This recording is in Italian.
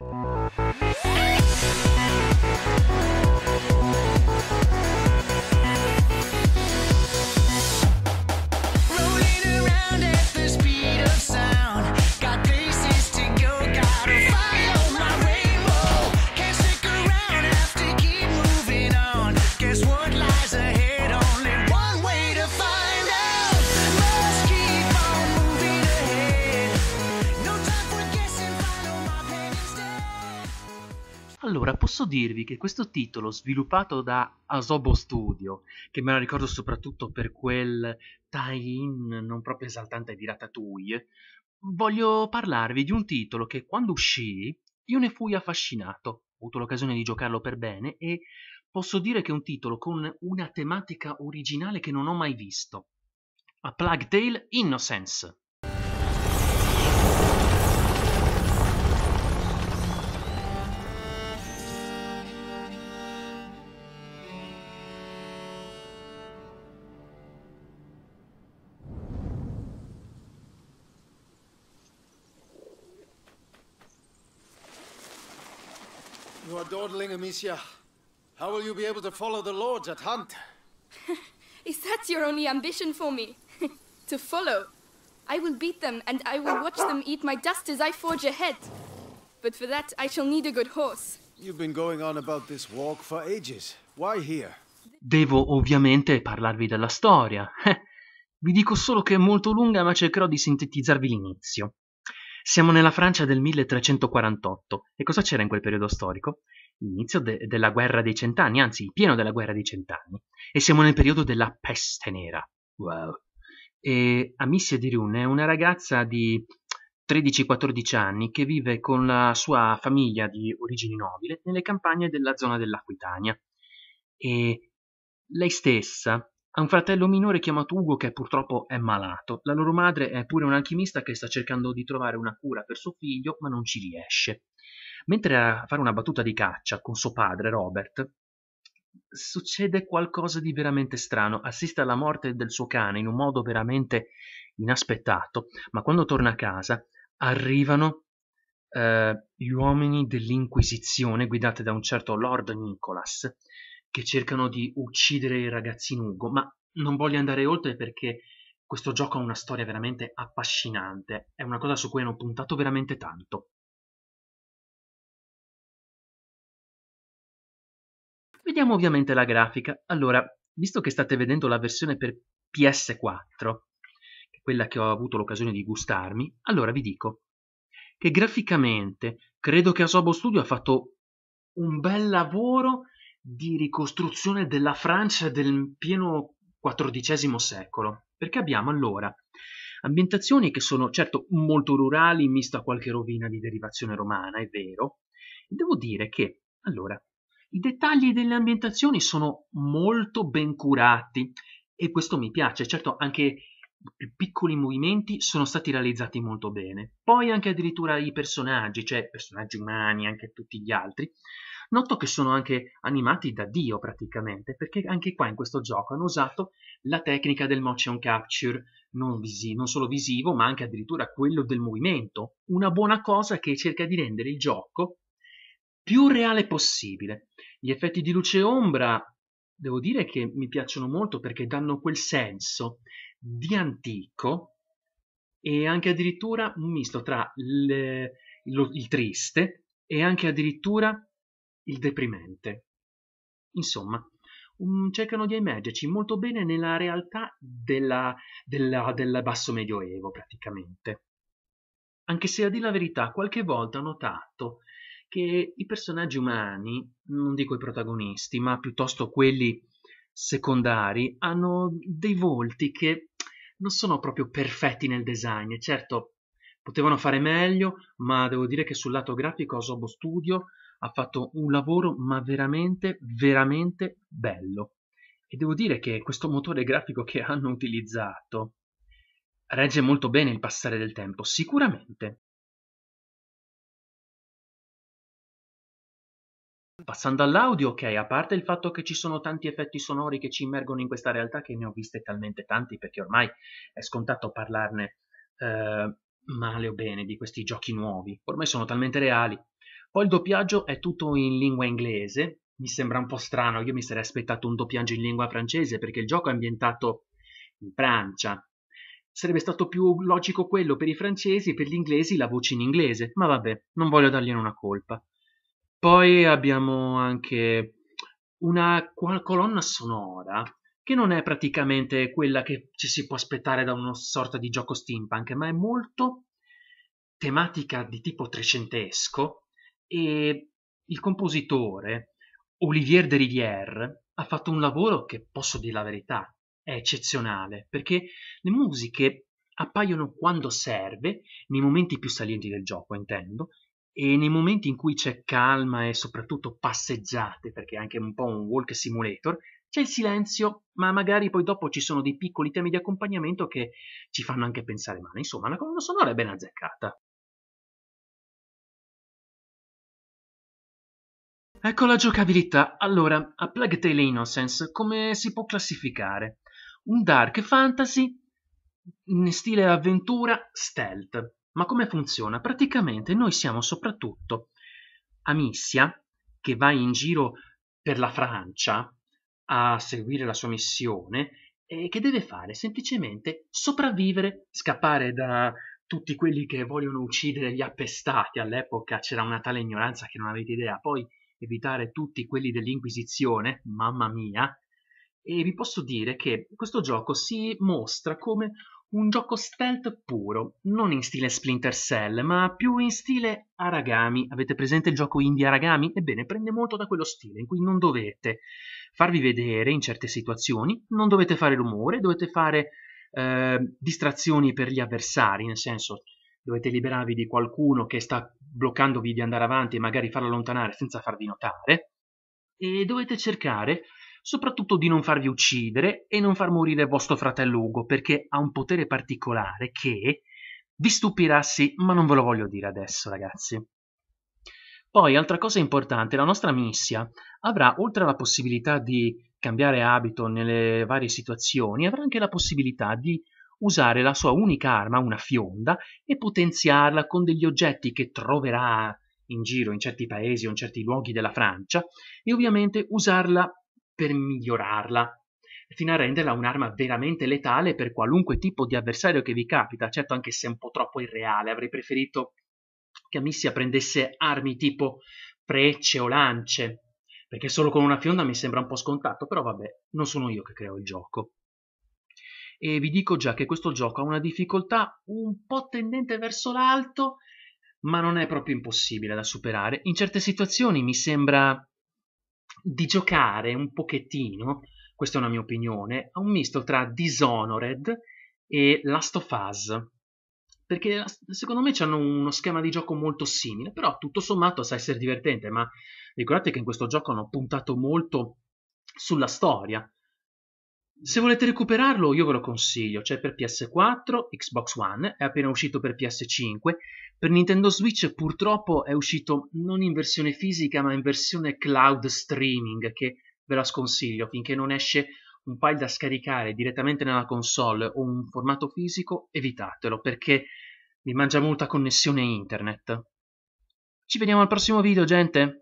Thank you. posso dirvi che questo titolo, sviluppato da Asobo Studio, che me lo ricordo soprattutto per quel tie-in non proprio esaltante di Ratatouille, voglio parlarvi di un titolo che quando uscì io ne fui affascinato, ho avuto l'occasione di giocarlo per bene e posso dire che è un titolo con una tematica originale che non ho mai visto. A Plague Tale Innocence. You are dawdling, Amicia. How will you be able to follow the lords at hunt? Is that your only ambition for me? to follow? I will beat them, and I will watch them eat my dust as I forge ahead. But for that, I shall need a good horse. You've been going on about this walk for ages. Why here? Devo ovviamente parlarvi della storia. Vi dico solo che è molto lunga, ma cercherò di sintetizzarvi l'inizio. Siamo nella Francia del 1348 e cosa c'era in quel periodo storico? Inizio de- della guerra dei cent'anni, anzi, pieno della guerra dei cent'anni, e siamo nel periodo della peste nera. Wow. E Amicia di Rune è una ragazza di 13-14 anni che vive con la sua famiglia di origini nobile nelle campagne della zona dell'Aquitania. E lei stessa ha un fratello minore chiamato Ugo che purtroppo è malato. La loro madre è pure un alchimista che sta cercando di trovare una cura per suo figlio, ma non ci riesce. Mentre a fare una battuta di caccia con suo padre, Robert, succede qualcosa di veramente strano. Assiste alla morte del suo cane in un modo veramente inaspettato, ma quando torna a casa arrivano eh, gli uomini dell'Inquisizione guidati da un certo Lord Nicholas che cercano di uccidere il ragazzino Ugo, ma non voglio andare oltre perché questo gioco ha una storia veramente affascinante, è una cosa su cui hanno puntato veramente tanto. Vediamo ovviamente la grafica. Allora, visto che state vedendo la versione per PS4, quella che ho avuto l'occasione di gustarmi, allora vi dico che graficamente credo che Asobo Studio ha fatto un bel lavoro di ricostruzione della Francia del pieno XIV secolo, perché abbiamo allora ambientazioni che sono certo molto rurali, misto a qualche rovina di derivazione romana, è vero, devo dire che allora i dettagli delle ambientazioni sono molto ben curati e questo mi piace, certo anche più piccoli movimenti sono stati realizzati molto bene. Poi anche addirittura i personaggi, cioè personaggi umani, anche tutti gli altri, Noto che sono anche animati da Dio praticamente, perché anche qua in questo gioco hanno usato la tecnica del motion capture, non, visi- non solo visivo, ma anche addirittura quello del movimento. Una buona cosa che cerca di rendere il gioco più reale possibile. Gli effetti di luce e ombra devo dire che mi piacciono molto perché danno quel senso di antico e anche addirittura un misto tra il, lo, il triste e anche addirittura il deprimente. Insomma, um, cercano di emergerci molto bene nella realtà della, della, del basso medioevo praticamente. Anche se a dire la verità, qualche volta ho notato che i personaggi umani, non dico i protagonisti, ma piuttosto quelli secondari, hanno dei volti che non sono proprio perfetti nel design. Certo, potevano fare meglio, ma devo dire che sul lato grafico a Sobo Studio ha fatto un lavoro ma veramente, veramente bello. E devo dire che questo motore grafico che hanno utilizzato regge molto bene il passare del tempo, sicuramente. Passando all'audio, ok, a parte il fatto che ci sono tanti effetti sonori che ci immergono in questa realtà, che ne ho viste talmente tanti perché ormai è scontato parlarne eh, male o bene di questi giochi nuovi, ormai sono talmente reali poi il doppiaggio è tutto in lingua inglese, mi sembra un po' strano, io mi sarei aspettato un doppiaggio in lingua francese perché il gioco è ambientato in Francia. Sarebbe stato più logico quello per i francesi, e per gli inglesi la voce in inglese, ma vabbè, non voglio dargliene una colpa. Poi abbiamo anche una colonna sonora che non è praticamente quella che ci si può aspettare da una sorta di gioco steampunk, ma è molto tematica di tipo trecentesco, e ehm, il compositore Olivier de Rivière ha fatto un lavoro che, posso dire la verità, è eccezionale, perché le musiche appaiono quando serve, nei momenti più salienti del gioco, intendo, e nei momenti in cui c'è calma e soprattutto passeggiate, perché è anche un po' un walk simulator, c'è il silenzio, ma magari poi dopo ci sono dei piccoli temi di accompagnamento che ci fanno anche pensare male. Insomma, la colonna sonora è ben azzeccata. Ecco la giocabilità. Allora, a Plague Tale Innocence come si può classificare? Un dark fantasy in stile avventura stealth. Ma come funziona? Praticamente noi siamo soprattutto Amicia, che va in giro per la Francia a seguire la sua missione e che deve fare semplicemente sopravvivere, scappare da tutti quelli che vogliono uccidere gli appestati. All'epoca c'era una tale ignoranza che non avete idea. Poi evitare tutti quelli dell'Inquisizione, mamma mia, e vi posso dire che questo gioco si mostra come un gioco stealth puro, non in stile Splinter Cell, ma più in stile Aragami. Avete presente il gioco indie Aragami? Ebbene, prende molto da quello stile in cui non dovete farvi vedere in certe situazioni, non dovete fare rumore, dovete fare eh, distrazioni per gli avversari, nel senso dovete liberarvi di qualcuno che sta bloccandovi di andare avanti e magari farlo allontanare senza farvi notare, e dovete cercare soprattutto di non farvi uccidere e non far morire vostro fratello Ugo, perché ha un potere particolare che vi stupirà sì, ma non ve lo voglio dire adesso, ragazzi. Poi, altra cosa importante, la nostra missia avrà, oltre alla possibilità di cambiare abito nelle varie situazioni, avrà anche la possibilità di usare la sua unica arma, una fionda, e potenziarla con degli oggetti che troverà in giro in certi paesi o in certi luoghi della Francia e ovviamente usarla per migliorarla fino a renderla un'arma veramente letale per qualunque tipo di avversario che vi capita, certo anche se è un po' troppo irreale, avrei preferito che Amissia prendesse armi tipo frecce o lance, perché solo con una fionda mi sembra un po' scontato, però vabbè, non sono io che creo il gioco e vi dico già che questo gioco ha una difficoltà un po' tendente verso l'alto, ma non è proprio impossibile da superare. In certe situazioni mi sembra di giocare un pochettino, questa è una mia opinione, a un misto tra Dishonored e Last of Us. Perché secondo me hanno uno schema di gioco molto simile, però tutto sommato sa essere divertente, ma ricordate che in questo gioco hanno puntato molto sulla storia, se volete recuperarlo io ve lo consiglio, c'è per PS4, Xbox One, è appena uscito per PS5, per Nintendo Switch purtroppo è uscito non in versione fisica ma in versione cloud streaming che ve la sconsiglio finché non esce un file da scaricare direttamente nella console o un formato fisico evitatelo perché vi mangia molta connessione internet. Ci vediamo al prossimo video gente!